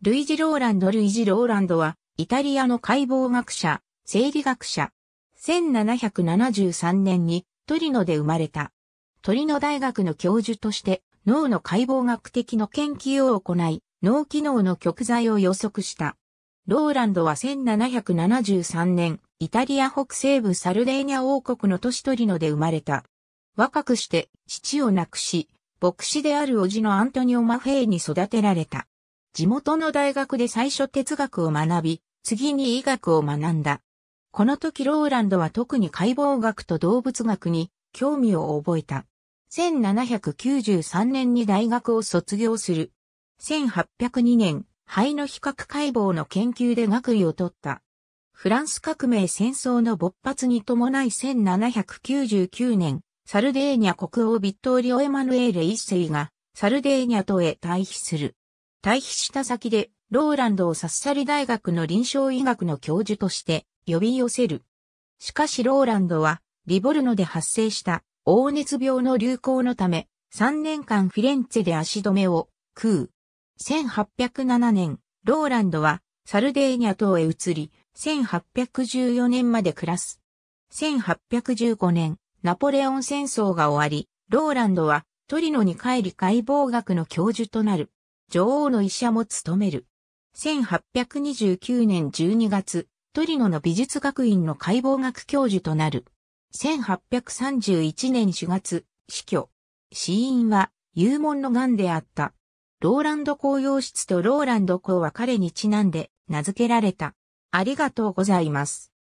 ルイジ・ローランド・ルイジ・ローランドは、イタリアの解剖学者、生理学者。1773年にトリノで生まれた。トリノ大学の教授として脳の解剖学的の研究を行い、脳機能の極在を予測した。ローランドは1773年、イタリア北西部サルデーニャ王国の都市トリノで生まれた。若くして父を亡くし、牧師である叔父のアントニオ・マフェイに育てられた。地元の大学で最初哲学を学び、次に医学を学んだ。この時ローランドは特に解剖学と動物学に興味を覚えた。1793年に大学を卒業する。1802年、肺の比較解剖の研究で学位を取った。フランス革命戦争の勃発に伴い1799年、サルデーニャ国王ビットーリオ・エマヌエーレ一世がサルデーニャとへ退避する。退避した先で、ローランドをサッサリ大学の臨床医学の教授として呼び寄せる。しかしローランドは、リボルノで発生した黄熱病の流行のため、3年間フィレンツェで足止めを食う。1807年、ローランドはサルデーニャ島へ移り、1814年まで暮らす。1815年、ナポレオン戦争が終わり、ローランドはトリノに帰り解剖学の教授となる。女王の医者も務める。1829年12月、トリノの美術学院の解剖学教授となる。1831年4月、死去。死因は、幽門の癌であった。ローランド公用室とローランド公は彼にちなんで名付けられた。ありがとうございます。